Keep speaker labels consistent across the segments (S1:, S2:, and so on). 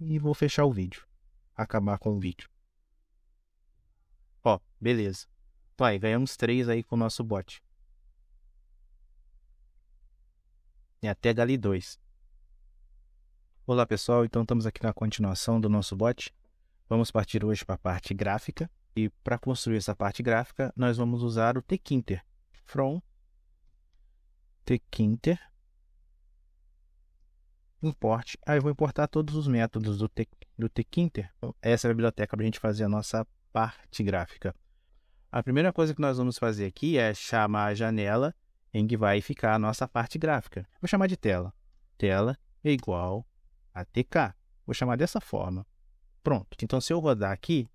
S1: e vou fechar o vídeo. Acabar com o vídeo. Ó, beleza. Então aí, ganhamos três aí com o nosso bot. E até dali dois. Olá pessoal, então estamos aqui na continuação do nosso bot. Vamos partir hoje para a parte gráfica. E para construir essa parte gráfica, nós vamos usar o tkinter. From tkinter import Aí eu vou importar todos os métodos do, do Tkinter. Essa é a biblioteca para a gente fazer a nossa parte gráfica. A primeira coisa que nós vamos fazer aqui é chamar a janela em que vai ficar a nossa parte gráfica. Vou chamar de tela. Tela é igual a tk. Vou chamar dessa forma. Pronto. Então, se eu rodar aqui,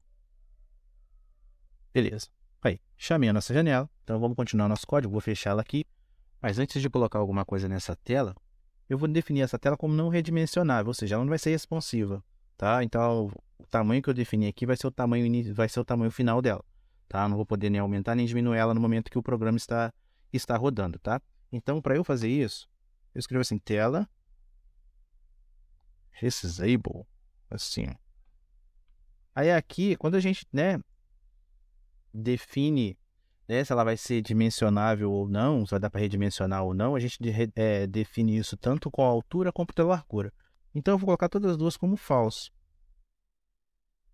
S1: beleza. Aí, chamei a nossa janela. Então, vamos continuar nosso código. Vou fechá-la aqui. Mas antes de colocar alguma coisa nessa tela, eu vou definir essa tela como não redimensionável, ou seja, ela não vai ser responsiva, tá? Então, o tamanho que eu defini aqui vai ser o tamanho vai ser o tamanho final dela, tá? Não vou poder nem aumentar nem diminuir ela no momento que o programa está está rodando, tá? Então, para eu fazer isso, eu escrevo assim tela resizable, assim. Aí aqui, quando a gente, né, define né, se ela vai ser dimensionável ou não, se vai dar para redimensionar ou não, a gente de, é, define isso tanto com a altura como pela largura. Então eu vou colocar todas as duas como falso.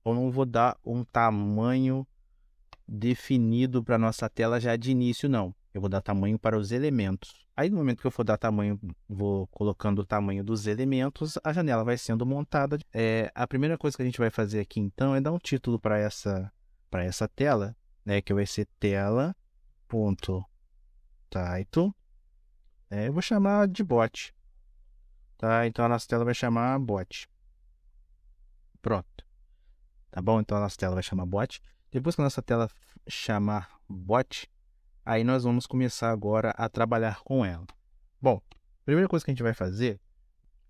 S1: Eu não vou dar um tamanho definido para nossa tela já de início, não. Eu vou dar tamanho para os elementos. Aí no momento que eu for dar tamanho, vou colocando o tamanho dos elementos, a janela vai sendo montada. É, a primeira coisa que a gente vai fazer aqui então é dar um título para essa para essa tela né? Que vai ser tela ponto Né? Eu vou chamar de bot, tá? Então a nossa tela vai chamar bot. Pronto. Tá bom? Então a nossa tela vai chamar bot. Depois que a nossa tela chamar bot, aí nós vamos começar agora a trabalhar com ela. Bom, a primeira coisa que a gente vai fazer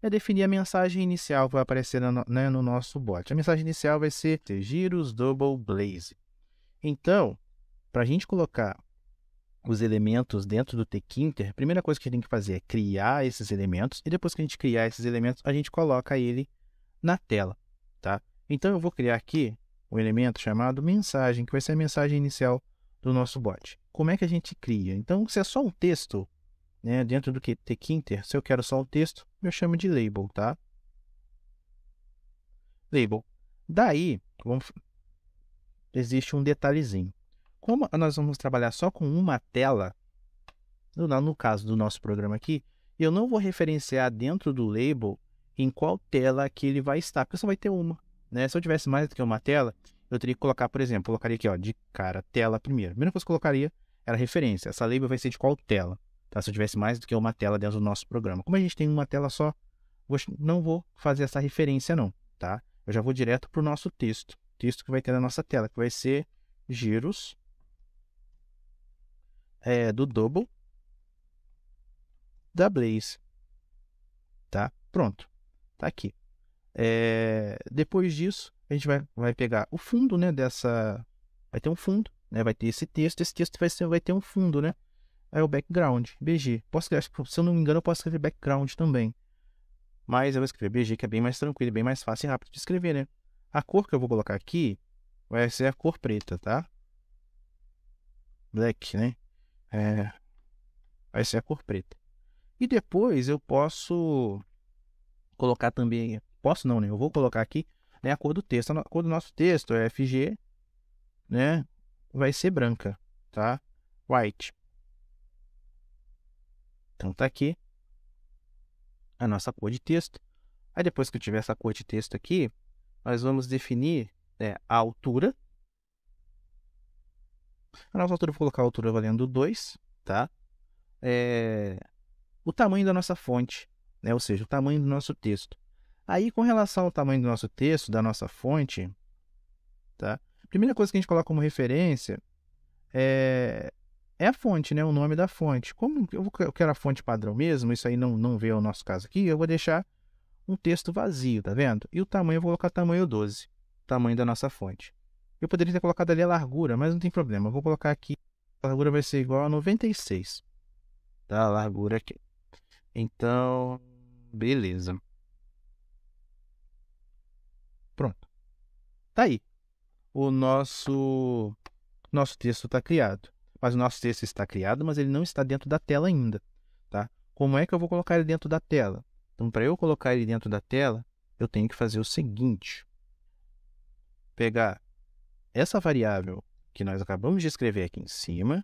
S1: é definir a mensagem inicial que vai aparecer no, né, no nosso bot. A mensagem inicial vai ser giros double blaze. Então, para a gente colocar os elementos dentro do Tkinter, a primeira coisa que a gente tem que fazer é criar esses elementos, e depois que a gente criar esses elementos, a gente coloca ele na tela, tá? Então eu vou criar aqui um elemento chamado mensagem, que vai ser a mensagem inicial do nosso bot. Como é que a gente cria? Então, se é só um texto, né, dentro do Tkinter, se eu quero só um texto, eu chamo de label, tá? Label. Daí, vamos existe um detalhezinho. Como nós vamos trabalhar só com uma tela, no caso do nosso programa aqui, eu não vou referenciar dentro do label em qual tela que ele vai estar, porque só vai ter uma. Né? Se eu tivesse mais do que uma tela, eu teria que colocar, por exemplo, colocaria aqui ó, de cara tela primeiro. A primeira coisa que eu colocaria era referência. Essa label vai ser de qual tela? Tá? Se eu tivesse mais do que uma tela dentro do nosso programa. Como a gente tem uma tela só, não vou fazer essa referência não, tá? Eu já vou direto para o nosso texto texto que vai ter na nossa tela, que vai ser giros é, do double da Blaze. Tá? Pronto. Tá aqui. É, depois disso, a gente vai, vai pegar o fundo, né, dessa... Vai ter um fundo, né? Vai ter esse texto. Esse texto vai, ser, vai ter um fundo, né? Aí é o background, BG. Posso, se eu não me engano, eu posso escrever background também. Mas eu vou escrever BG, que é bem mais tranquilo, bem mais fácil e rápido de escrever, né? A cor que eu vou colocar aqui vai ser a cor preta, tá? Black, né? É, vai ser a cor preta. E depois eu posso colocar também. Posso não, né? Eu vou colocar aqui né, a cor do texto. A cor do nosso texto é FG, né? Vai ser branca, tá? White. Então tá aqui a nossa cor de texto. Aí depois que eu tiver essa cor de texto aqui, nós vamos definir né, a altura. A nossa altura, vou colocar a altura valendo 2, tá? É, o tamanho da nossa fonte, né? ou seja, o tamanho do nosso texto. Aí, com relação ao tamanho do nosso texto, da nossa fonte, tá? primeira coisa que a gente coloca como referência é, é a fonte, né? o nome da fonte. Como eu quero a fonte padrão mesmo, isso aí não, não vê o nosso caso aqui, eu vou deixar um texto vazio, tá vendo? E o tamanho, eu vou colocar tamanho 12, tamanho da nossa fonte. Eu poderia ter colocado ali a largura, mas não tem problema. Eu vou colocar aqui, a largura vai ser igual a 96, tá? A largura aqui. Então, beleza. Pronto. Tá aí. O nosso nosso texto está criado. Mas o nosso texto está criado, mas ele não está dentro da tela ainda, tá? Como é que eu vou colocar ele dentro da tela? Então, para eu colocar ele dentro da tela, eu tenho que fazer o seguinte: pegar essa variável que nós acabamos de escrever aqui em cima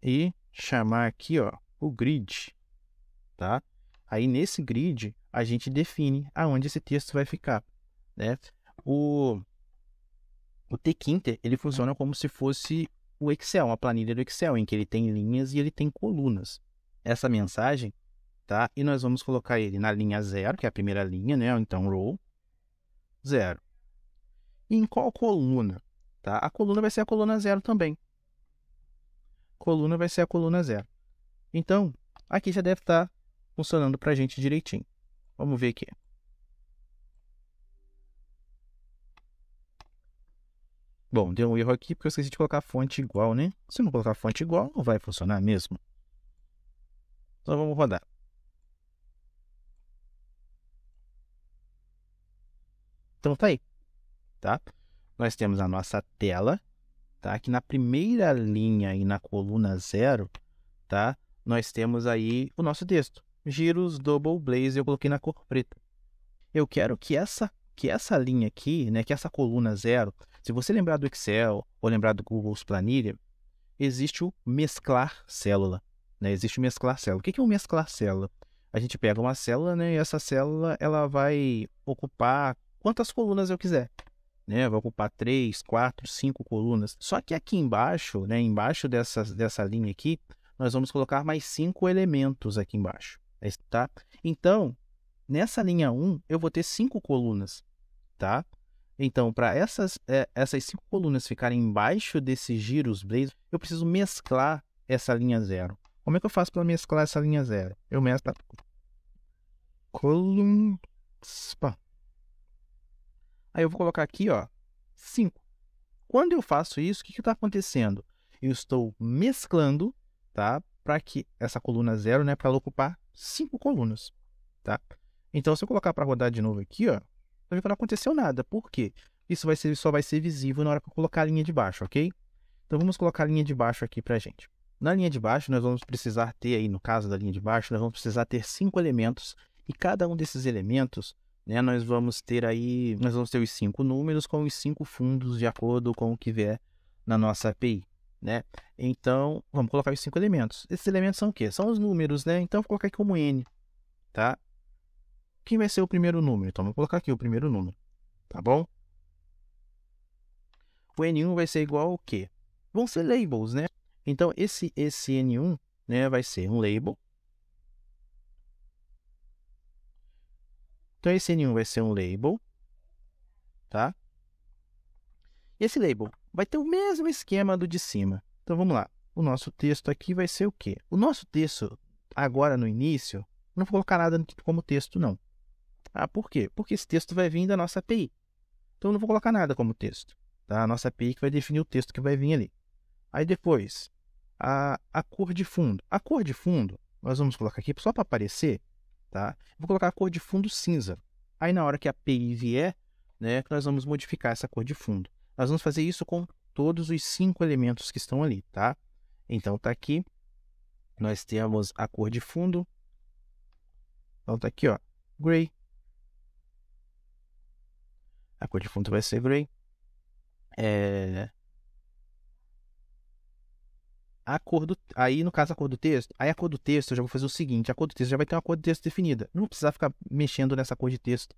S1: e chamar aqui, ó, o grid, tá? Aí nesse grid a gente define aonde esse texto vai ficar, né? O o Tquinter, ele funciona como se fosse o Excel, uma planilha do Excel em que ele tem linhas e ele tem colunas. Essa mensagem tá? E nós vamos colocar ele na linha zero, que é a primeira linha, né? Então, row zero. E em qual coluna? Tá? A coluna vai ser a coluna zero também. Coluna vai ser a coluna zero. Então, aqui já deve estar tá funcionando para a gente direitinho. Vamos ver aqui. Bom, deu um erro aqui porque eu esqueci de colocar a fonte igual, né? Se não colocar a fonte igual, não vai funcionar mesmo. Então vamos rodar. Então tá aí, tá? Nós temos a nossa tela, tá? Que na primeira linha e na coluna zero, tá? Nós temos aí o nosso texto. Giros Double Blaze eu coloquei na cor preta. Eu quero que essa que essa linha aqui, né, que essa coluna zero, se você lembrar do Excel ou lembrar do Google Planilha, existe o mesclar célula. Né? Existe o mesclar célula. O que é o mesclar célula? A gente pega uma célula né, e essa célula ela vai ocupar quantas colunas eu quiser. Né, vai ocupar três, quatro, cinco colunas. Só que aqui embaixo, né, embaixo dessa, dessa linha aqui, nós vamos colocar mais cinco elementos aqui embaixo, tá? Então, nessa linha 1, um, eu vou ter cinco colunas, tá? Então, para essas, é, essas cinco colunas ficarem embaixo desses giros blaze, eu preciso mesclar essa linha zero. Como é que eu faço para mesclar essa linha zero? Eu mesclo column span Aí eu vou colocar aqui, ó, 5. Quando eu faço isso, o que está acontecendo? Eu estou mesclando, tá? Para que essa coluna zero, né? Para ela ocupar cinco colunas, tá? Então, se eu colocar para rodar de novo aqui, ó, vai que não aconteceu nada. Por quê? Isso vai ser, só vai ser visível na hora que eu colocar a linha de baixo, ok? Então, vamos colocar a linha de baixo aqui para gente. Na linha de baixo, nós vamos precisar ter aí, no caso da linha de baixo, nós vamos precisar ter cinco elementos e cada um desses elementos né? Nós vamos ter aí, nós vamos ter os cinco números com os cinco fundos de acordo com o que vier na nossa API. Né? Então, vamos colocar os cinco elementos. Esses elementos são o quê? São os números, né? Então, vou colocar aqui como N, tá? Quem vai ser o primeiro número? Então, vou colocar aqui o primeiro número, tá bom? O N1 vai ser igual ao quê? Vão ser labels, né? Então, esse, esse N1 né, vai ser um label, Então, esse N1 vai ser um label, tá? E esse label vai ter o mesmo esquema do de cima. Então, vamos lá. O nosso texto aqui vai ser o quê? O nosso texto, agora no início, não vou colocar nada como texto, não. Ah, por quê? Porque esse texto vai vir da nossa API. Então, não vou colocar nada como texto. Tá? A nossa API que vai definir o texto que vai vir ali. Aí depois, a, a cor de fundo. A cor de fundo, nós vamos colocar aqui só para aparecer, tá? Vou colocar a cor de fundo cinza. Aí na hora que a API vier, né, nós vamos modificar essa cor de fundo. Nós vamos fazer isso com todos os cinco elementos que estão ali, tá? Então tá aqui, nós temos a cor de fundo. Então tá aqui, ó, gray. A cor de fundo vai ser gray. É a cor do. Aí, no caso, a cor do texto. Aí a cor do texto eu já vou fazer o seguinte: a cor do texto já vai ter uma cor de texto definida. Não precisa ficar mexendo nessa cor de texto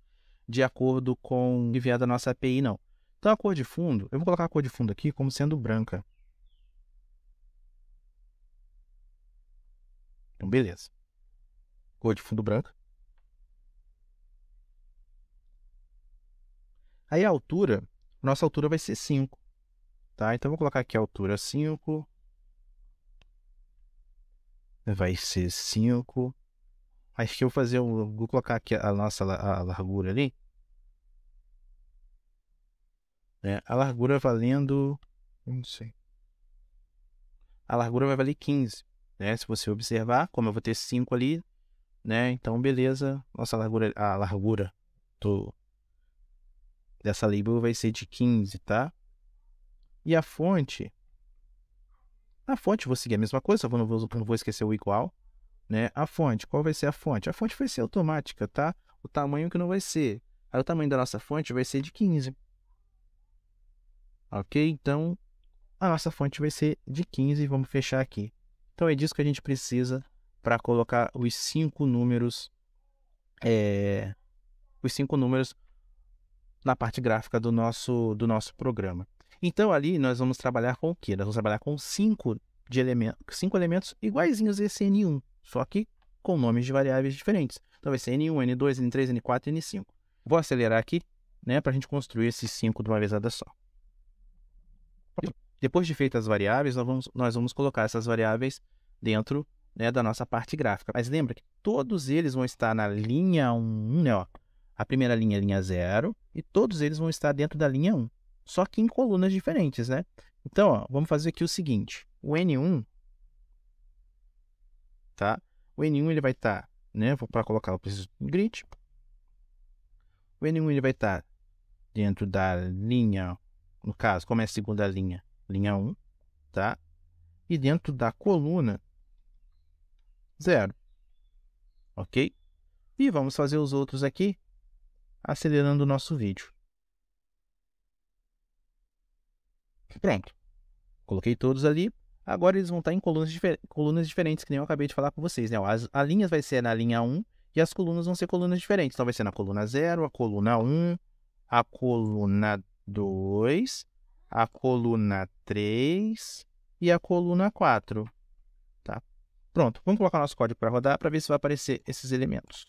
S1: de acordo com o enviado da nossa API, não. Então a cor de fundo, eu vou colocar a cor de fundo aqui como sendo branca. Então, beleza. Cor de fundo branca. Aí a altura, nossa altura vai ser 5. Tá? Então eu vou colocar aqui a altura 5 vai ser 5. Acho que eu vou fazer um. Vou colocar aqui a nossa a largura ali. É, a largura valendo. Não sei. A largura vai valer 15. Né? Se você observar, como eu vou ter 5 ali, né? Então, beleza. Nossa largura. A largura do, dessa label vai ser de 15, tá? E a fonte a fonte, vou seguir a mesma coisa, só vou, não, vou, não vou esquecer o igual. Né? A fonte, qual vai ser a fonte? A fonte vai ser automática, tá? O tamanho que não vai ser. Aí, o tamanho da nossa fonte vai ser de 15. Ok? Então, a nossa fonte vai ser de 15. Vamos fechar aqui. Então, é disso que a gente precisa para colocar os cinco números. É, os cinco números na parte gráfica do nosso, do nosso programa. Então ali nós vamos trabalhar com o quê? Nós vamos trabalhar com cinco, de elementos, cinco elementos iguaizinhos a esse N1, só que com nomes de variáveis diferentes. Então vai ser N1, N2, N3, N4 N5. Vou acelerar aqui, né, para a gente construir esses cinco de uma vezada só. Depois de feitas as variáveis, nós vamos, nós vamos colocar essas variáveis dentro né, da nossa parte gráfica. Mas lembra que todos eles vão estar na linha 1, né, ó, a primeira linha é a linha 0, e todos eles vão estar dentro da linha 1 só que em colunas diferentes, né? Então, ó, vamos fazer aqui o seguinte: o N1, tá? O N1 ele vai estar, tá, né? Vou para colocar, o preciso grid. O N1 ele vai estar tá dentro da linha, no caso, como é a segunda linha, linha 1, tá? E dentro da coluna 0. OK? E vamos fazer os outros aqui acelerando o nosso vídeo. Pronto. Coloquei todos ali. Agora eles vão estar em colunas, difer colunas diferentes, que nem eu acabei de falar com vocês. Né? As, as linhas vai ser na linha 1 e as colunas vão ser colunas diferentes. Então vai ser na coluna 0, a coluna 1, a coluna 2, a coluna 3 e a coluna 4. Tá? Pronto, vamos colocar nosso código para rodar para ver se vai aparecer esses elementos.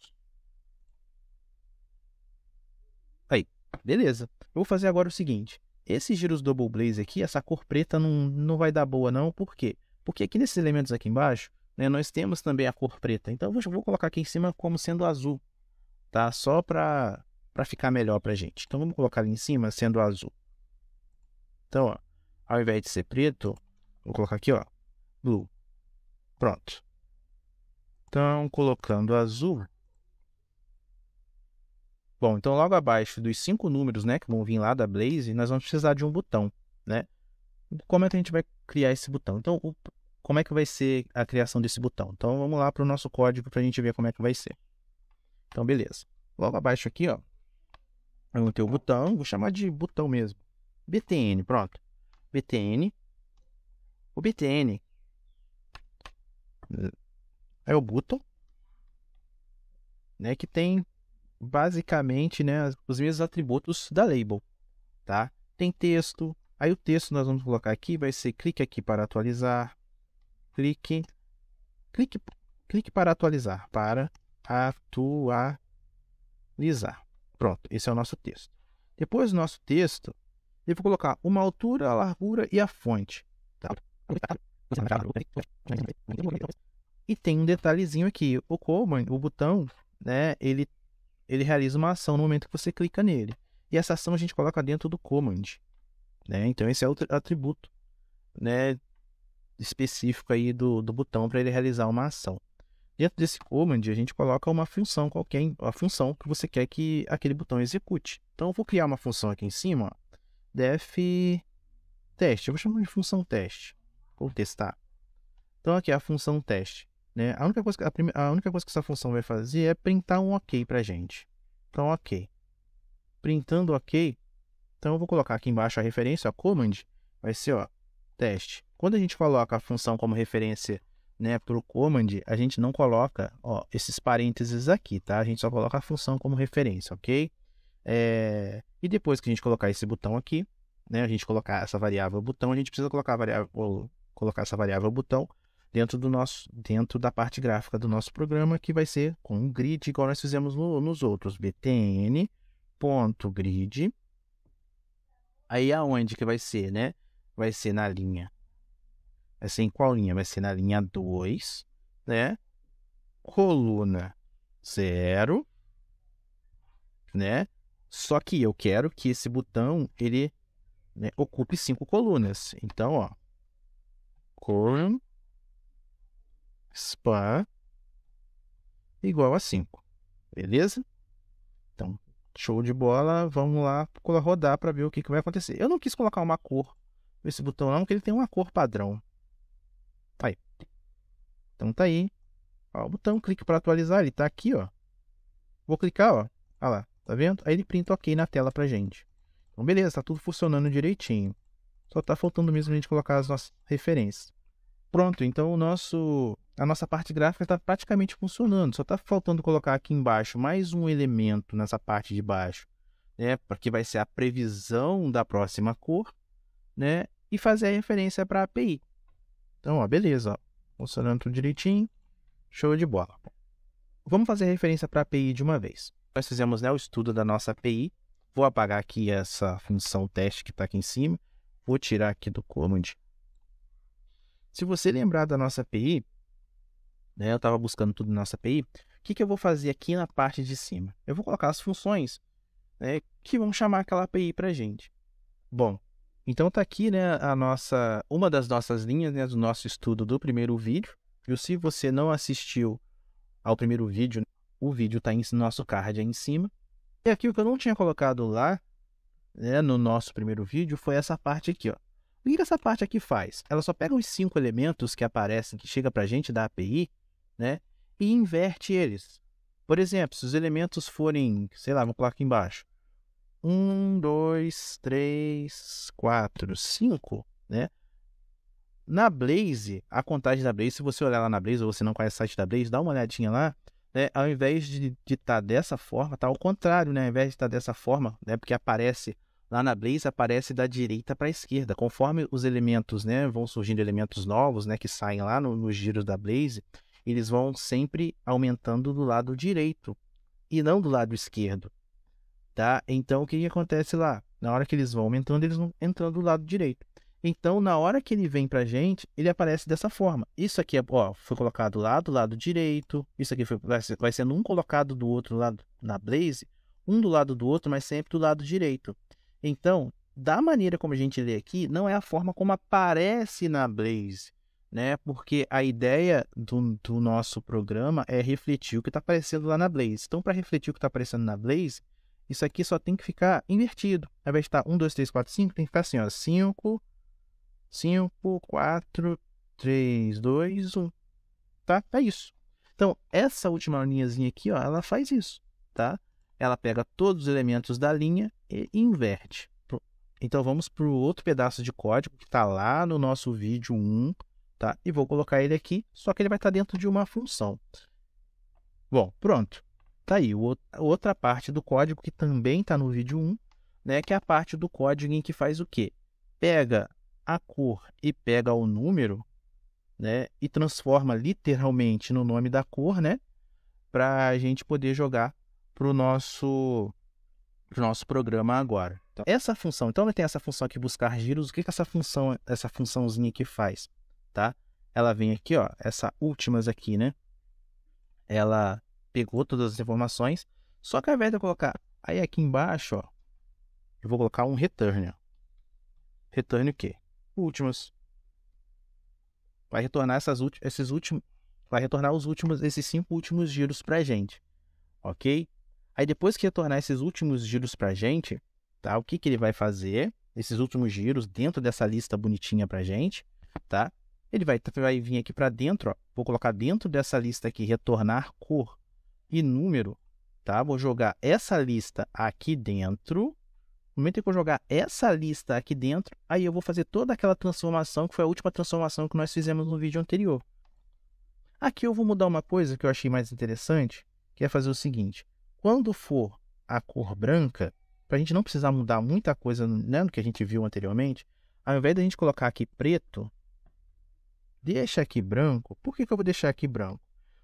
S1: Aí, beleza. Eu vou fazer agora o seguinte esses giros double blaze aqui, essa cor preta não, não vai dar boa não, por quê? Porque aqui nesses elementos aqui embaixo, né, nós temos também a cor preta, então eu vou colocar aqui em cima como sendo azul, tá? Só para ficar melhor a gente. Então vamos colocar ali em cima sendo azul. Então, ó, ao invés de ser preto, vou colocar aqui, ó, blue. Pronto. Então, colocando azul, Bom, então logo abaixo dos cinco números né, que vão vir lá da Blaze, nós vamos precisar de um botão. Né? Como é que a gente vai criar esse botão? Então, o, como é que vai ser a criação desse botão? Então, vamos lá para o nosso código para a gente ver como é que vai ser. Então, beleza. Logo abaixo aqui, ó, eu vou ter o botão, vou chamar de botão mesmo. BTN, pronto. BTN. O BTN é o button, né, que tem basicamente né, os mesmos atributos da label. Tá? Tem texto, aí o texto nós vamos colocar aqui, vai ser clique aqui para atualizar, clique, clique, clique para atualizar, para atualizar. Pronto, esse é o nosso texto. Depois do nosso texto, eu vou colocar uma altura, a largura e a fonte. Tá? E tem um detalhezinho aqui, o Coleman, o botão, né, ele ele realiza uma ação no momento que você clica nele. E essa ação a gente coloca dentro do command. Né? Então esse é o atributo né, específico aí do, do botão para ele realizar uma ação. Dentro desse command, a gente coloca uma função qualquer, a função que você quer que aquele botão execute. Então eu vou criar uma função aqui em cima, def teste. Eu vou chamar de função teste. Vou testar. Então aqui é a função teste. Né? A, única coisa que, a, prime, a única coisa que essa função vai fazer é printar um OK para a gente. Então, OK. Printando OK, então eu vou colocar aqui embaixo a referência, a command, vai ser ó, teste. Quando a gente coloca a função como referência né, para o command, a gente não coloca ó, esses parênteses aqui, tá? A gente só coloca a função como referência, ok? É... E depois que a gente colocar esse botão aqui, né, a gente colocar essa variável botão, a gente precisa colocar a variável, colocar essa variável botão dentro do nosso dentro da parte gráfica do nosso programa, que vai ser com um grid igual nós fizemos no, nos outros, btn.grid. Aí aonde que vai ser, né? Vai ser na linha. Vai ser em qual linha? Vai ser na linha 2, né? Coluna 0, né? Só que eu quero que esse botão ele né, ocupe cinco colunas. Então, ó, column SPA igual a 5. Beleza? Então, show de bola. Vamos lá rodar para ver o que, que vai acontecer. Eu não quis colocar uma cor nesse botão não, porque ele tem uma cor padrão. Tá aí. Então tá aí. Ó, o botão, clique para atualizar, ele tá aqui, ó. Vou clicar, ó. Olha lá, tá vendo? Aí ele printa ok na tela pra gente. Então beleza, tá tudo funcionando direitinho. Só tá faltando mesmo a gente colocar as nossas referências. Pronto, então o nosso, a nossa parte gráfica está praticamente funcionando. Só está faltando colocar aqui embaixo mais um elemento nessa parte de baixo, né? Porque vai ser a previsão da próxima cor, né? E fazer a referência para a API. Então, ó, beleza, ó. funcionando tudo direitinho, show de bola. Vamos fazer a referência para a API de uma vez. Nós fizemos né, o estudo da nossa API. Vou apagar aqui essa função teste que está aqui em cima. Vou tirar aqui do comand se você lembrar da nossa API, né, eu estava buscando tudo na nossa API, o que, que eu vou fazer aqui na parte de cima? Eu vou colocar as funções né, que vão chamar aquela API para gente. Bom, então está aqui né, a nossa, uma das nossas linhas né, do nosso estudo do primeiro vídeo. E se você não assistiu ao primeiro vídeo, o vídeo está em nosso card aí em cima. E aqui o que eu não tinha colocado lá, né, no nosso primeiro vídeo, foi essa parte aqui, ó. O que essa parte aqui faz? Ela só pega os cinco elementos que aparecem, que chega para a gente da API, né? E inverte eles. Por exemplo, se os elementos forem, sei lá, vamos colocar aqui embaixo. 1, 2, 3, 4, 5, né? Na Blaze, a contagem da Blaze, se você olhar lá na Blaze ou você não conhece o site da Blaze, dá uma olhadinha lá, né? Ao invés de estar de tá dessa forma, tá ao contrário, né? Ao invés de estar tá dessa forma, né? Porque aparece lá na Blaze aparece da direita para a esquerda. Conforme os elementos, né, vão surgindo elementos novos, né, que saem lá nos giros da Blaze, eles vão sempre aumentando do lado direito e não do lado esquerdo, tá? Então o que, que acontece lá? Na hora que eles vão aumentando, eles vão entrando do lado direito. Então, na hora que ele vem para a gente, ele aparece dessa forma. Isso aqui, é, ó, foi colocado lá do lado direito. Isso aqui foi, vai, vai sendo um colocado do outro lado na Blaze, um do lado do outro, mas sempre do lado direito. Então, da maneira como a gente lê aqui, não é a forma como aparece na Blaze, né? Porque a ideia do, do nosso programa é refletir o que está aparecendo lá na Blaze. Então, para refletir o que está aparecendo na Blaze, isso aqui só tem que ficar invertido. Ao invés de estar 1, 2, 3, 4, 5, tem que ficar assim, ó, 5, 5, 4, 3, 2, 1. Tá? É isso. Então, essa última linhazinha aqui, ó, ela faz isso, tá? ela pega todos os elementos da linha e inverte. Então vamos para o outro pedaço de código que está lá no nosso vídeo 1, tá? E vou colocar ele aqui, só que ele vai estar tá dentro de uma função. Bom, pronto. Está aí o, outra parte do código que também está no vídeo 1, né? Que é a parte do código em que faz o quê? Pega a cor e pega o número, né? E transforma literalmente no nome da cor, né? Para a gente poder jogar para o nosso, pro nosso programa agora. Então, essa função, então ele tem essa função aqui, buscar giros, o que, que essa função, essa funçãozinha aqui faz, tá? Ela vem aqui, ó, essa últimas aqui, né? Ela pegou todas as informações, só que ao invés de eu colocar aí aqui embaixo, ó, eu vou colocar um return, ó. Return o quê? Últimas. Vai retornar essas esses últimos, vai retornar os últimos, esses cinco últimos giros pra gente, ok? Aí depois que retornar esses últimos giros para a gente, tá? O que, que ele vai fazer? Esses últimos giros dentro dessa lista bonitinha para a gente, tá? Ele vai, vai vir aqui para dentro, ó. Vou colocar dentro dessa lista aqui retornar cor e número, tá? Vou jogar essa lista aqui dentro. No momento em que eu jogar essa lista aqui dentro, aí eu vou fazer toda aquela transformação que foi a última transformação que nós fizemos no vídeo anterior. Aqui eu vou mudar uma coisa que eu achei mais interessante, que é fazer o seguinte. Quando for a cor branca, para a gente não precisar mudar muita coisa né, no que a gente viu anteriormente, ao invés da gente colocar aqui preto, deixa aqui branco. Por que, que eu vou deixar aqui branco?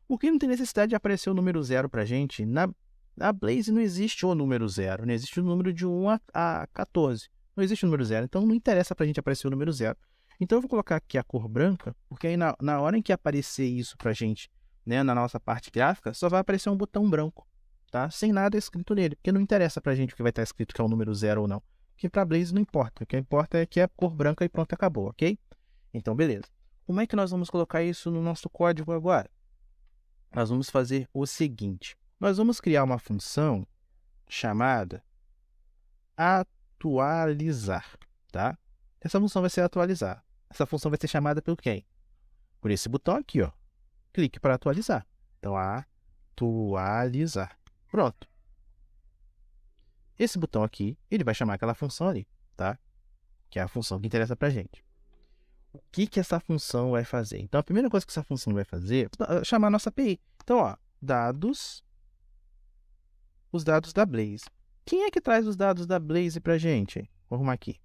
S1: Porque não tem necessidade de aparecer o número zero para a gente. Na, na Blaze não existe o número zero, não existe o número de 1 a, a 14. Não existe o número zero, então não interessa para a gente aparecer o número zero. Então eu vou colocar aqui a cor branca, porque aí na, na hora em que aparecer isso para a gente né, na nossa parte gráfica, só vai aparecer um botão branco tá? Sem nada escrito nele, porque não interessa pra gente o que vai estar tá escrito que é o número zero ou não. Que pra Blaze não importa, o que importa é que é cor branca e pronto, acabou, ok? Então, beleza. Como é que nós vamos colocar isso no nosso código agora? Nós vamos fazer o seguinte. Nós vamos criar uma função chamada atualizar, tá? Essa função vai ser atualizar. Essa função vai ser chamada pelo quem? Por esse botão aqui, ó. Clique para atualizar. Então, atualizar. Pronto. Esse botão aqui, ele vai chamar aquela função ali, tá? Que é a função que interessa pra gente. O que que essa função vai fazer? Então, a primeira coisa que essa função vai fazer é chamar a nossa API. Então, ó, dados, os dados da Blaze. Quem é que traz os dados da Blaze pra gente? Vou arrumar aqui.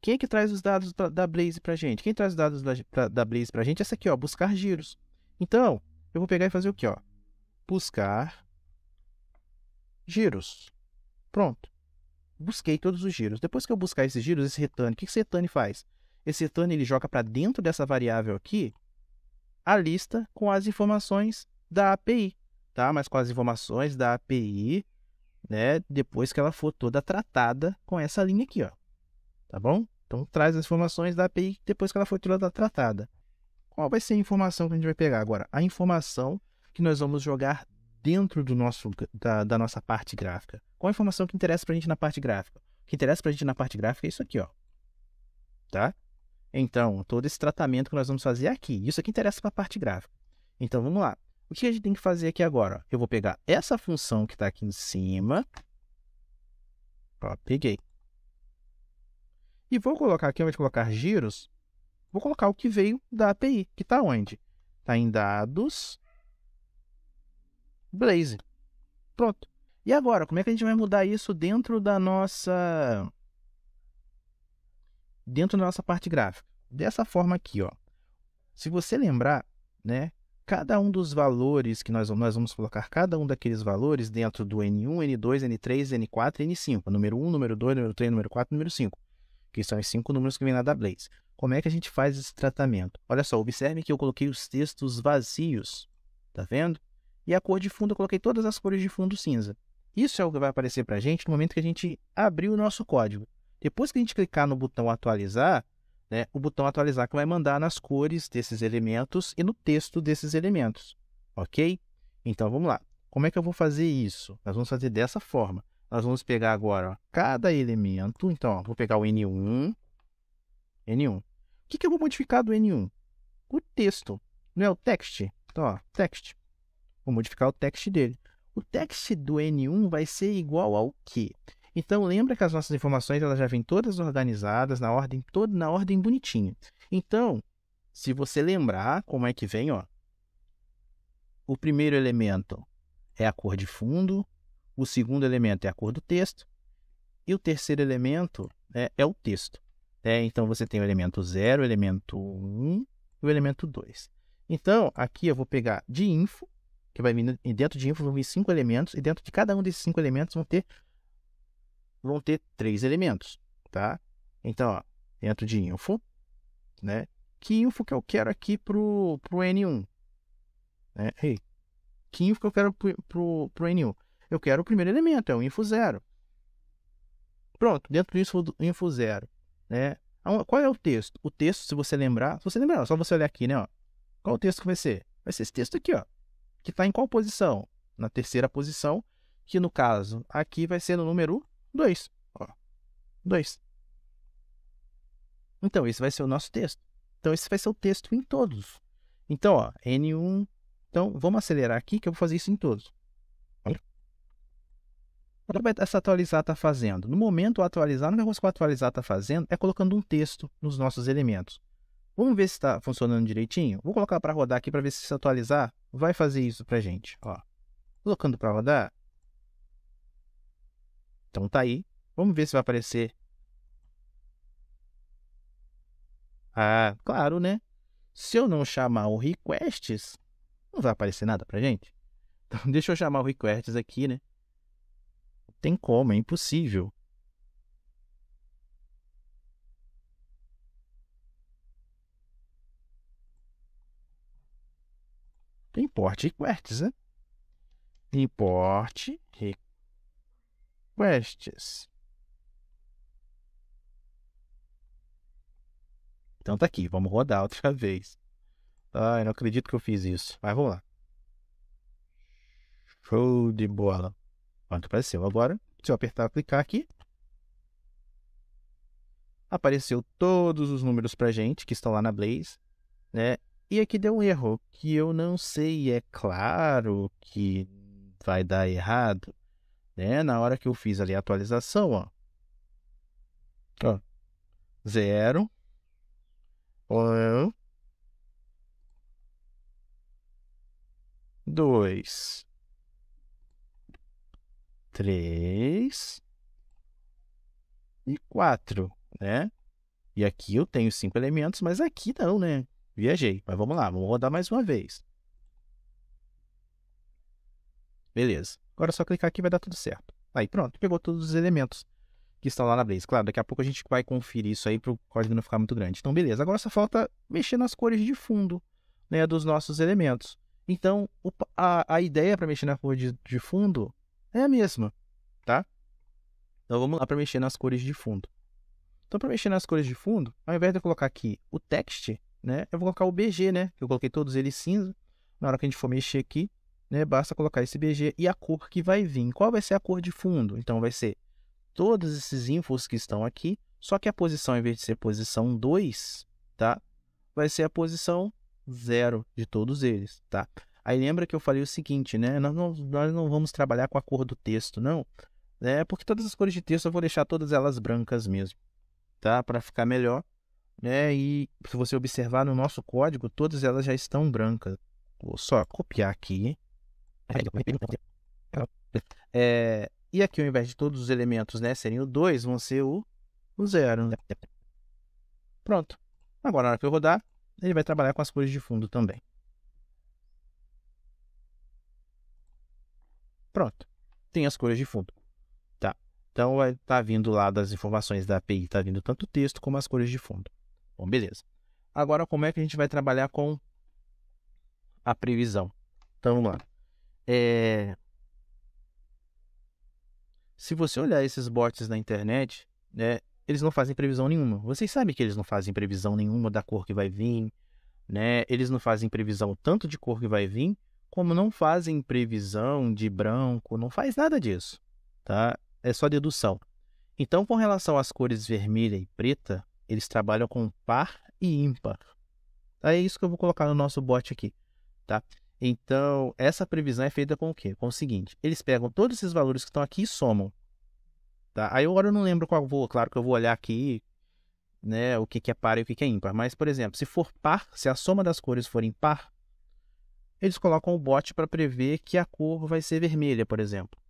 S1: Quem é que traz os dados da Blaze pra gente? Quem traz os dados da, da Blaze pra gente? Essa aqui, ó, buscar giros. Então, eu vou pegar e fazer o quê, ó? buscar giros. Pronto. Busquei todos os giros. Depois que eu buscar esses giros, esse return, o que esse return faz? Esse return ele joga para dentro dessa variável aqui a lista com as informações da API, tá? Mas com as informações da API, né? Depois que ela for toda tratada com essa linha aqui, ó. Tá bom? Então traz as informações da API depois que ela for toda tratada. Qual vai ser a informação que a gente vai pegar agora? A informação que nós vamos jogar dentro do nosso, da, da nossa parte gráfica. Qual a informação que interessa para a gente na parte gráfica? O que interessa para a gente na parte gráfica é isso aqui, ó. Tá? Então, todo esse tratamento que nós vamos fazer é aqui, isso aqui interessa para a parte gráfica. Então, vamos lá. O que a gente tem que fazer aqui agora? Eu vou pegar essa função que está aqui em cima. Ó, peguei. E vou colocar aqui, ao invés de colocar giros, vou colocar o que veio da API, que está onde? Está em dados, Blaze. Pronto. E agora, como é que a gente vai mudar isso dentro da nossa dentro da nossa parte gráfica? Dessa forma aqui, ó. Se você lembrar, né, cada um dos valores que nós, nós vamos colocar cada um daqueles valores dentro do N1, N2, N3, N4 e N5, número 1, número 2, número 3, número 4, número 5, que são os cinco números que vem lá da Blaze. Como é que a gente faz esse tratamento? Olha só, observe que eu coloquei os textos vazios, tá vendo? E a cor de fundo, eu coloquei todas as cores de fundo cinza. Isso é o que vai aparecer para a gente no momento que a gente abrir o nosso código. Depois que a gente clicar no botão atualizar, né, o botão atualizar que vai mandar nas cores desses elementos e no texto desses elementos, ok? Então vamos lá. Como é que eu vou fazer isso? Nós vamos fazer dessa forma. Nós vamos pegar agora ó, cada elemento. Então, ó, vou pegar o N1. N1. O que, que eu vou modificar do N1? O texto. Não é o text? Então, ó, text. Vou modificar o text dele. O text do N1 vai ser igual ao quê? Então lembra que as nossas informações elas já vêm todas organizadas na ordem toda na ordem bonitinha. Então, se você lembrar como é que vem, ó, o primeiro elemento é a cor de fundo, o segundo elemento é a cor do texto e o terceiro elemento é, é o texto. É, então você tem o elemento 0, o elemento 1 um, e o elemento 2. Então, aqui eu vou pegar de info que vai vir dentro de info vão vir cinco elementos e dentro de cada um desses cinco elementos vão ter vão ter três elementos, tá? Então, ó, dentro de info, né? Que info que eu quero aqui pro pro N1, né? Ei, que info que eu quero pro, pro, pro N1? Eu quero o primeiro elemento, é o info zero. Pronto, dentro do info, info zero, né? Qual é o texto? O texto, se você lembrar, se você lembrar, só você olhar aqui, né? Ó, qual o texto que vai ser? Vai ser esse texto aqui, ó que está em qual posição? Na terceira posição, que no caso aqui vai ser no número 2. 2. Então, esse vai ser o nosso texto. Então, esse vai ser o texto em todos. Então, ó, N1. Então, vamos acelerar aqui que eu vou fazer isso em todos. É que Essa atualizar está fazendo. No momento, atualizar, a única coisa que o atualizar está fazendo é colocando um texto nos nossos elementos. Vamos ver se está funcionando direitinho? Vou colocar para rodar aqui para ver se se atualizar. Vai fazer isso para gente. Ó. Colocando para rodar. Então tá aí. Vamos ver se vai aparecer. Ah, claro, né? Se eu não chamar o requests, não vai aparecer nada a gente. Então deixa eu chamar o requests aqui, né? Tem como, é impossível. import requests, né? Import requests. Então tá aqui, vamos rodar outra vez. Ai, não acredito que eu fiz isso. Mas vamos lá. Show de bola. Pronto, apareceu. Agora, se eu apertar clicar aqui, apareceu todos os números pra gente que estão lá na Blaze, né? E aqui deu um erro, que eu não sei, é claro que vai dar errado, né? Na hora que eu fiz ali a atualização, ó. Ó. Zero. Um. Dois. Três. E quatro, né? E aqui eu tenho cinco elementos, mas aqui não, né? Viajei, mas vamos lá, vamos rodar mais uma vez. Beleza. Agora é só clicar aqui vai dar tudo certo. Aí pronto, pegou todos os elementos que estão lá na Blaze. Claro, daqui a pouco a gente vai conferir isso aí para o código não ficar muito grande. Então, beleza. Agora só falta mexer nas cores de fundo né, dos nossos elementos. Então, a, a ideia para mexer na cor de, de, fundo é a mesma, tá? Então, vamos lá para mexer nas cores de fundo. Então, para mexer nas cores de fundo, ao invés de eu colocar aqui o text, né? Eu vou colocar o BG, né? Eu coloquei todos eles cinza. Na hora que a gente for mexer aqui, né? Basta colocar esse BG e a cor que vai vir. Qual vai ser a cor de fundo? Então vai ser todos esses infos que estão aqui, só que a posição, em vez de ser posição 2, tá? Vai ser a posição 0 de todos eles, tá? Aí lembra que eu falei o seguinte, né? Nós não, nós não vamos trabalhar com a cor do texto, não. É porque todas as cores de texto eu vou deixar todas elas brancas mesmo, tá? Para ficar melhor né? E se você observar no nosso código, todas elas já estão brancas. Vou só copiar aqui. É, e aqui, ao invés de todos os elementos né, serem o 2, vão ser o, o 0. Né? Pronto. Agora, na hora que eu rodar, ele vai trabalhar com as cores de fundo também. Pronto. Tem as cores de fundo. Tá. Então, vai tá vindo lá das informações da API, tá vindo tanto o texto como as cores de fundo. Bom, beleza. Agora, como é que a gente vai trabalhar com a previsão? Então, vamos lá. É... Se você olhar esses bots na internet, né, eles não fazem previsão nenhuma. Vocês sabem que eles não fazem previsão nenhuma da cor que vai vir, né? Eles não fazem previsão tanto de cor que vai vir, como não fazem previsão de branco, não faz nada disso, tá? É só dedução. Então, com relação às cores vermelha e preta, eles trabalham com par e ímpar. É isso que eu vou colocar no nosso bot aqui, tá? Então, essa previsão é feita com o quê? Com o seguinte, eles pegam todos esses valores que estão aqui e somam. Tá? Aí agora eu não lembro qual vou, claro que eu vou olhar aqui, né, o que, que é par e o que, que é ímpar. Mas, por exemplo, se for par, se a soma das cores for impar, eles colocam o bot para prever que a cor vai ser vermelha, por exemplo.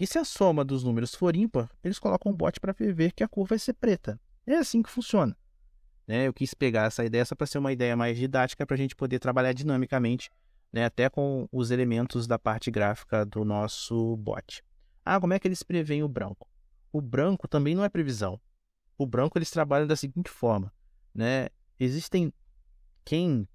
S1: E se a soma dos números for ímpar, eles colocam o bot para prever que a cor vai ser preta. É assim que funciona. Né? Eu quis pegar essa ideia só para ser uma ideia mais didática para a gente poder trabalhar dinamicamente, né? até com os elementos da parte gráfica do nosso bot. Ah, como é que eles preveem o branco? O branco também não é previsão. O branco eles trabalham da seguinte forma, né? Existem quem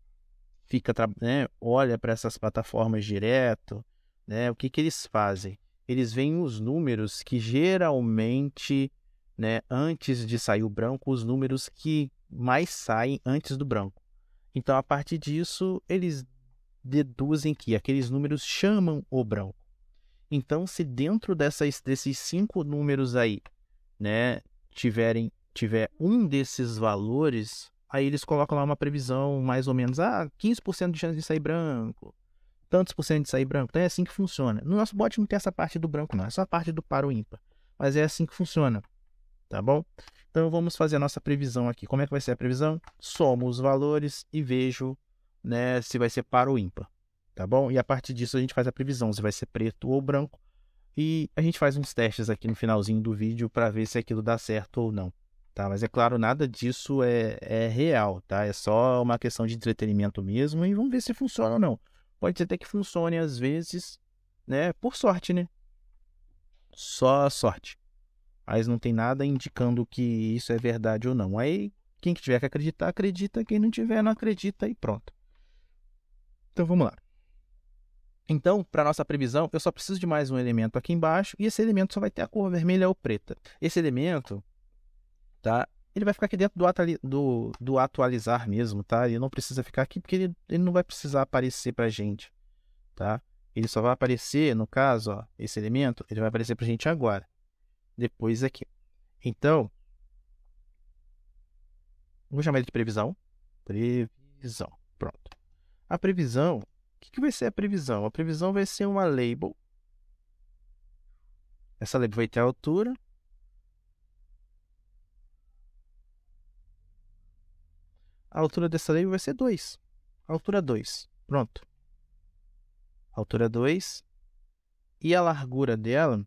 S1: fica né, olha para essas plataformas direto, né? O que que eles fazem? Eles veem os números que geralmente né, antes de sair o branco, os números que mais saem antes do branco. Então, a partir disso, eles deduzem que aqueles números chamam o branco. Então, se dentro dessas, desses cinco números aí, né, tiverem, tiver um desses valores, aí eles colocam lá uma previsão mais ou menos, ah, 15% de chance de sair branco, tantos por cento de sair branco. Então é assim que funciona. No nosso bot não tem essa parte do branco, não, é só a parte do paro ímpar. Mas é assim que funciona tá bom? Então vamos fazer a nossa previsão aqui. Como é que vai ser a previsão? Somo os valores e vejo né, se vai ser par ou ímpar, tá bom? E a partir disso a gente faz a previsão, se vai ser preto ou branco. E a gente faz uns testes aqui no finalzinho do vídeo para ver se aquilo dá certo ou não, tá? Mas é claro, nada disso é, é real, tá? É só uma questão de entretenimento mesmo e vamos ver se funciona ou não. Pode ser até que funcione às vezes, né? Por sorte, né? Só sorte mas não tem nada indicando que isso é verdade ou não. Aí quem tiver que acreditar, acredita, quem não tiver, não acredita e pronto. Então vamos lá. Então, para nossa previsão, eu só preciso de mais um elemento aqui embaixo e esse elemento só vai ter a cor vermelha ou preta. Esse elemento, tá? Ele vai ficar aqui dentro do, do, do atualizar mesmo, tá? Ele não precisa ficar aqui porque ele, ele não vai precisar aparecer para a gente, tá? Ele só vai aparecer, no caso, ó, esse elemento, ele vai aparecer para a gente agora depois aqui. Então, vou chamar de previsão. Previsão. Pronto. A previsão, o que, que vai ser a previsão? A previsão vai ser uma label. Essa label vai ter a altura. A altura dessa label vai ser 2. Altura 2. Pronto. Altura 2. E a largura dela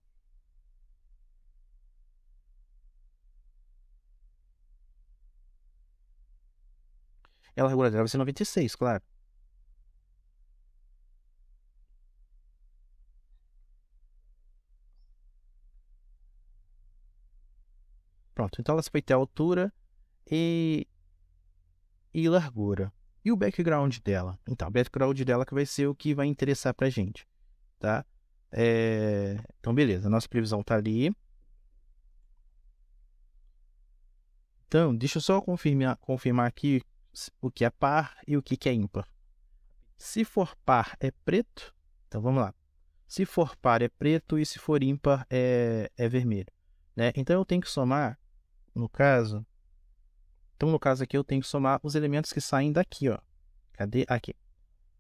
S1: ela regularizada vai ser 96, claro. Pronto, então ela vai ter altura e, e largura. E o background dela? Então, o background dela que vai ser o que vai interessar pra gente, tá? É... Então, beleza, nossa previsão tá ali. Então, deixa eu só confirmar, confirmar aqui o que é par e o que é ímpar. Se for par é preto, então vamos lá. Se for par é preto e se for ímpar é, é vermelho. Né? Então eu tenho que somar, no caso, então no caso aqui eu tenho que somar os elementos que saem daqui, ó. Cadê? Aqui.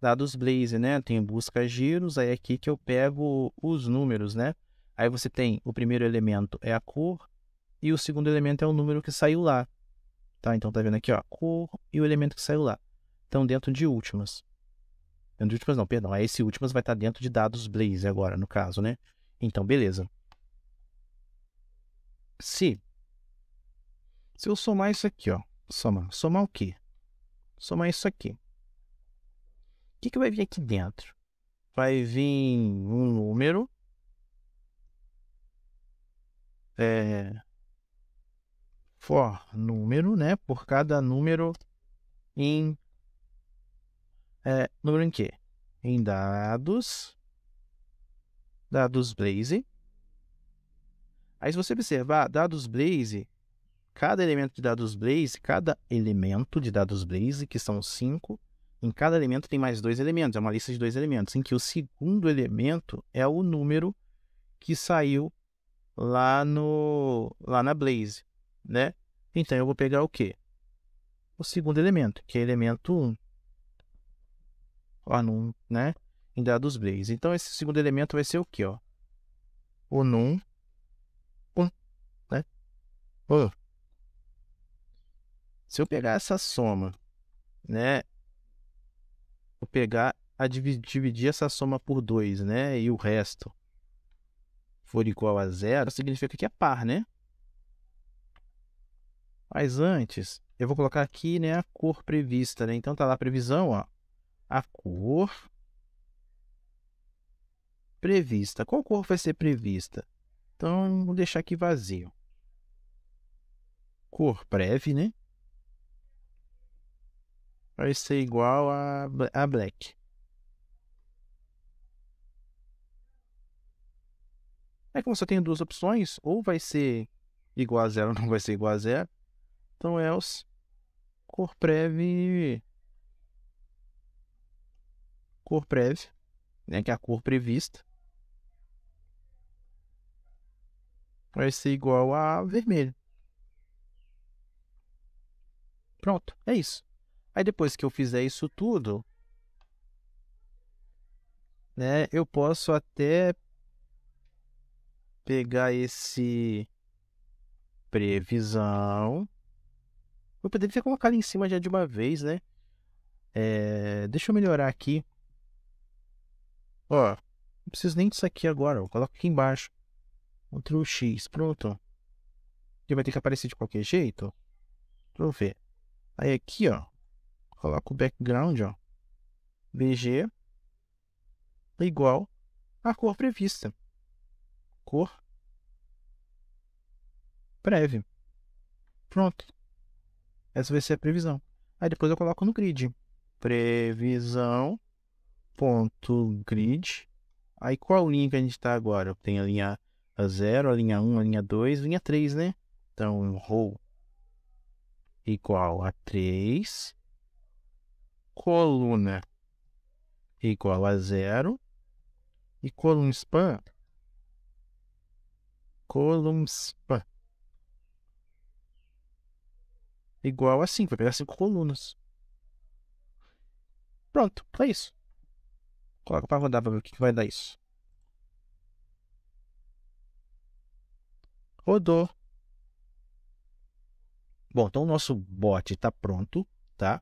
S1: Dados Blaze, né? Tem busca giros, aí é aqui que eu pego os números, né? Aí você tem o primeiro elemento é a cor e o segundo elemento é o número que saiu lá. Tá? Então tá vendo aqui, ó, cor e o elemento que saiu lá. Estão dentro de últimas. Dentro de últimas não, perdão. É esse últimas vai estar tá dentro de dados Blaze agora, no caso, né? Então, beleza. Se, se eu somar isso aqui, ó. Somar. Somar o quê? Somar isso aqui. O que, que vai vir aqui dentro? Vai vir um número. É, for número, né? Por cada número em é, número em quê? Em dados, dados Blaze. Aí se você observar, dados Blaze, cada elemento de dados Blaze, cada elemento de dados Blaze, que são cinco, em cada elemento tem mais dois elementos, é uma lista de dois elementos, em que o segundo elemento é o número que saiu lá no lá na Blaze né? Então eu vou pegar o quê? O segundo elemento, que é elemento 1. Ó, num, né? Em dados base Então esse segundo elemento vai ser o quê, ó? O num 1, né? Oh. Se eu pegar essa soma, né? Vou pegar a dividir essa soma por 2, né? E o resto for igual a zero, significa que é par, né? Mas antes, eu vou colocar aqui né, a cor prevista. Né? Então, tá lá a previsão, ó. A cor prevista. Qual cor vai ser prevista? Então, vou deixar aqui vazio. Cor breve, né? Vai ser igual a, a black. É como só tenho duas opções, ou vai ser igual a zero ou não vai ser igual a zero. Então, else, cor cor corprev, né, que é a cor prevista, vai ser igual a vermelho. Pronto, é isso. Aí depois que eu fizer isso tudo, né, eu posso até pegar esse previsão eu poderia ter colocado em cima já de uma vez, né? É... Deixa eu melhorar aqui. Ó, não preciso nem disso aqui agora. Eu coloco aqui embaixo. Ctrl X, pronto. Que vai ter que aparecer de qualquer jeito. Deixa eu ver. Aí aqui, ó. Coloco o background, ó. BG igual A cor prevista. Cor prévia. Pronto. Essa vai ser a previsão. Aí depois eu coloco no grid. Previsão. Ponto grid. Aí qual linha que a gente está agora? Tem a linha 0, a linha 1, a linha 2, linha 3, né? Então, row igual a 3. Coluna igual a 0. E column span column span igual a 5, vai pegar 5 colunas. Pronto, é isso. Coloca para rodar para ver o que, vai dar isso. Rodou. Bom, então o nosso bot está pronto, tá?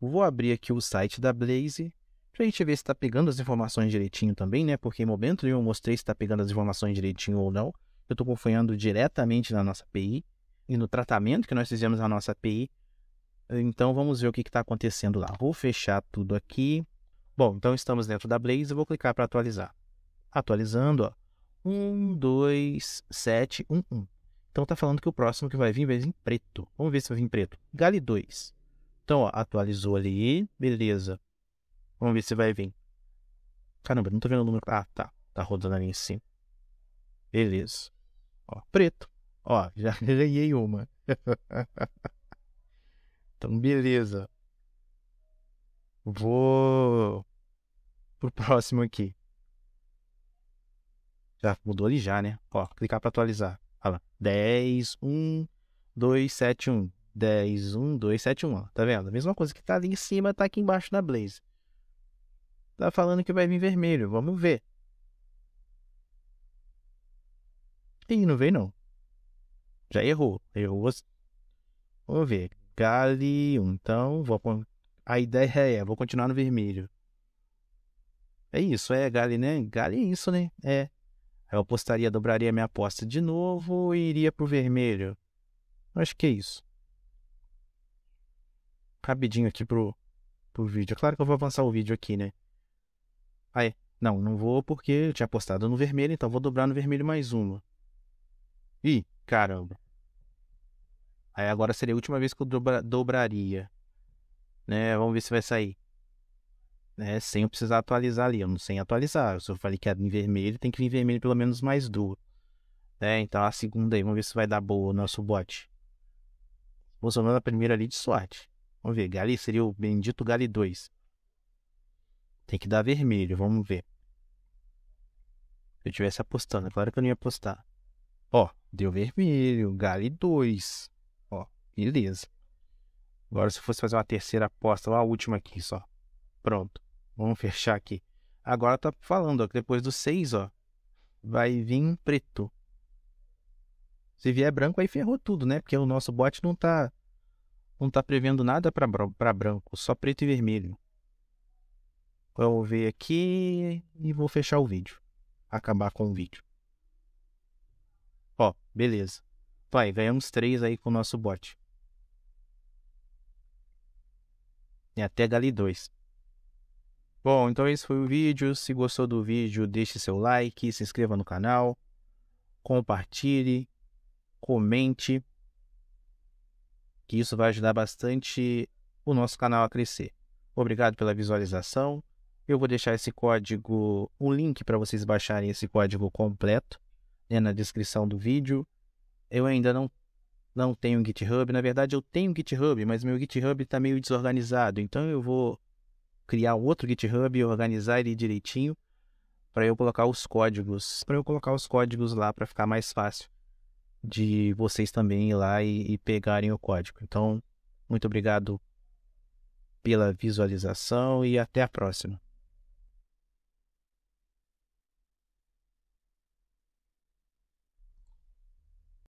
S1: Vou abrir aqui o site da Blaze para a gente ver se está pegando as informações direitinho também, né? Porque em momento nenhum eu mostrei se está pegando as informações direitinho ou não. Eu estou confiando diretamente na nossa API e no tratamento que nós fizemos na nossa API. Então vamos ver o que está acontecendo lá. Vou fechar tudo aqui. Bom, então estamos dentro da Blaze. Eu vou clicar para atualizar. Atualizando, ó. 1, 2, 7, 1, 1. Então está falando que o próximo que vai vir vai vir em preto. Vamos ver se vai vir em preto. Gali 2. Então, ó, atualizou ali. Beleza. Vamos ver se vai vir. Caramba, não estou vendo o número. Ah, tá. Tá rodando ali em cima. Beleza. Ó, preto. Ó, já ganhei uma. então, beleza. Vou pro próximo aqui. Já mudou ali já, né? Ó, clicar para atualizar. Olha lá. 10, 1, 2, 7, 1. 10, 1, 2, 7, 1. Ó, tá vendo? A mesma coisa que tá ali em cima, tá aqui embaixo na Blaze. Tá falando que vai vir vermelho. Vamos ver. Ih, não veio, não. Já errou. Errou. Vou ver. gale. Então, vou... a ideia é, vou continuar no vermelho. É isso, é Gali, né? Gali é isso, né? É. Eu apostaria, dobraria minha aposta de novo e iria pro vermelho. Acho que é isso. Rapidinho aqui pro, pro vídeo. É claro que eu vou avançar o vídeo aqui, né? Ah, é. Não, não vou porque eu tinha apostado no vermelho, então vou dobrar no vermelho mais uma. Ih, caramba. Aí agora seria a última vez que eu dobra, dobraria. Né? Vamos ver se vai sair. Né? Sem eu precisar atualizar ali. Eu não sei atualizar. Se eu falei que era é em vermelho, tem que vir em vermelho pelo menos mais duas. Né? Então a segunda aí, vamos ver se vai dar boa o nosso bot. Bolsonaro na primeira ali de sorte. Vamos ver, Gali seria o bendito Gali 2. Tem que dar vermelho, vamos ver. Se eu tivesse apostando, é claro que eu não ia apostar. Ó, deu vermelho, Gali 2. Beleza. Agora, se eu fosse fazer uma terceira aposta, a última aqui só. Pronto. Vamos fechar aqui. Agora tá falando, ó, que depois do 6, ó, vai vir preto. Se vier branco, aí ferrou tudo, né? Porque o nosso bot não tá não tá prevendo nada para branco, só preto e vermelho. Então, eu ver aqui e vou fechar o vídeo. Acabar com o vídeo. Ó, beleza. Vai, ganhamos três aí com o nosso bot. e até dali dois. Bom, então esse foi o vídeo. Se gostou do vídeo, deixe seu like, se inscreva no canal, compartilhe, comente, que isso vai ajudar bastante o nosso canal a crescer. Obrigado pela visualização. Eu vou deixar esse código, um link para vocês baixarem esse código completo né, na descrição do vídeo. Eu ainda não não tenho GitHub. Na verdade, eu tenho GitHub, mas meu GitHub está meio desorganizado. Então, eu vou criar outro GitHub e organizar ele direitinho para eu colocar os códigos, para eu colocar os códigos lá para ficar mais fácil de vocês também ir lá e, e pegarem o código. Então, muito obrigado pela visualização e até a próxima.